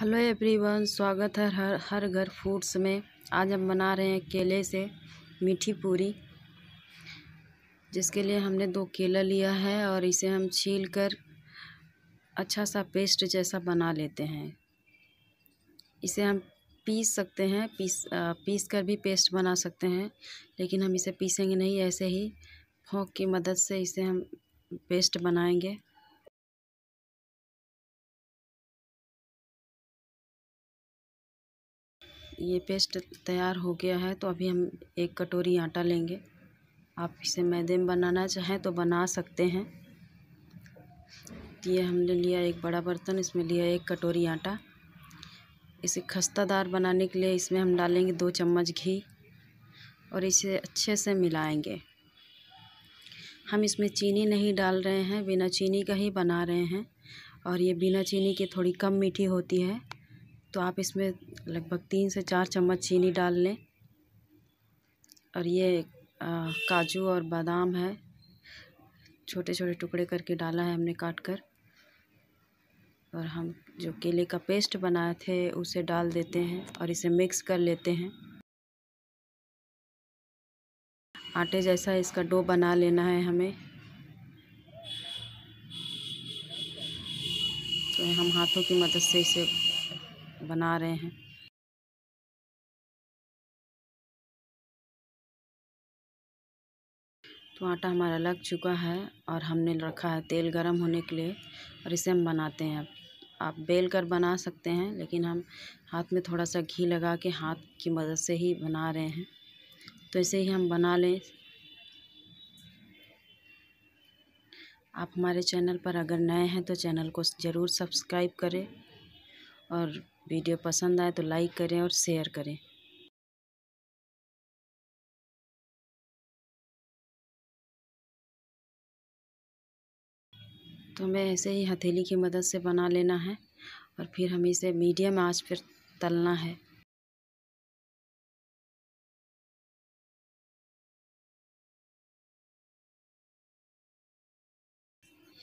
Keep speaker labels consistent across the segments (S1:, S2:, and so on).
S1: hello everyone स्वागत है हर हर घर फूड्स में आज हम बना रहे हैं केले से मीठी पूरी जिसके लिए हमने दो केला लिया है और इसे हम छील कर अच्छा सा पेस्ट जैसा बना लेते हैं इसे हम पीस सकते हैं पीस पीस कर भी पेस्ट बना सकते हैं लेकिन हम इसे पीसेंगे नहीं ऐसे ही फोंक की मदद से इसे
S2: हम पेस्ट बनाएंगे ये पेस्ट तैयार हो गया
S1: है तो अभी हम एक कटोरी आटा लेंगे आप इसे मैदे में बनाना चाहें तो बना सकते हैं ये हमने लिया एक बड़ा बर्तन इसमें लिया एक कटोरी आटा इसे खस्तादार बनाने के लिए इसमें हम डालेंगे दो चम्मच घी और इसे अच्छे से मिलाएंगे हम इसमें चीनी नहीं डाल रहे हैं बिना चीनी का ही बना रहे हैं और ये बिना चीनी की थोड़ी कम मीठी होती है तो आप इसमें लगभग तीन से चार चम्मच चीनी डाल लें और ये काजू और बादाम है छोटे छोटे टुकड़े करके डाला है हमने काट कर और हम जो केले का पेस्ट बनाए थे उसे डाल देते हैं और इसे मिक्स कर लेते हैं आटे जैसा इसका डो बना लेना है हमें तो हम हाथों की मदद
S2: से इसे बना रहे हैं तो आटा हमारा लग चुका है
S1: और हमने रखा है तेल गरम होने के लिए और इसे हम बनाते हैं आप बेल कर बना सकते हैं लेकिन हम हाथ में थोड़ा सा घी लगा के हाथ की मदद से ही बना रहे हैं तो ऐसे ही हम बना लें आप हमारे चैनल पर अगर नए हैं तो चैनल को ज़रूर सब्सक्राइब करें
S2: और वीडियो पसंद आए तो लाइक करें और शेयर करें तो हमें ऐसे ही हथेली की मदद से बना लेना है और फिर हमें इसे मीडियम आंच पर तलना है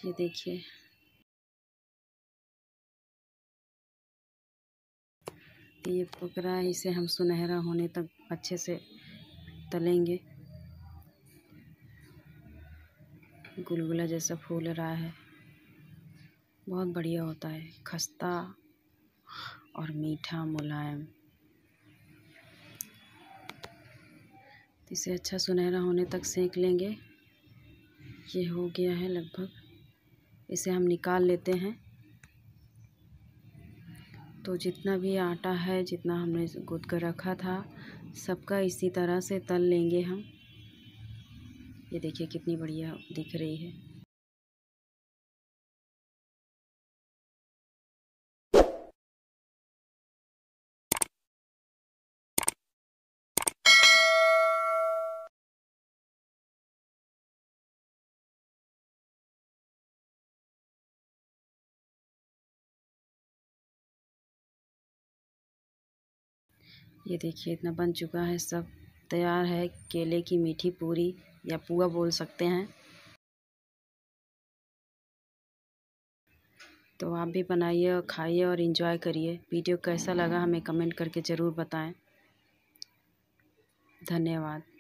S2: ये देखिए ये पक रहा है इसे हम सुनहरा होने तक अच्छे
S1: से तलेंगे गुलगुला जैसा फूल रहा है बहुत बढ़िया होता है खस्ता और मीठा मुलायम इसे अच्छा सुनहरा होने तक सेक लेंगे ये हो गया है लगभग इसे हम निकाल लेते हैं तो जितना भी आटा है जितना हमने गुद कर रखा था सबका
S2: इसी तरह से तल लेंगे हम ये देखिए कितनी बढ़िया दिख रही है ये देखिए इतना बन चुका है
S1: सब तैयार है केले की मीठी पूरी या पुआ बोल सकते हैं तो आप भी बनाइए और खाइए और इन्जॉय करिए वीडियो कैसा लगा हमें कमेंट करके ज़रूर बताएं
S2: धन्यवाद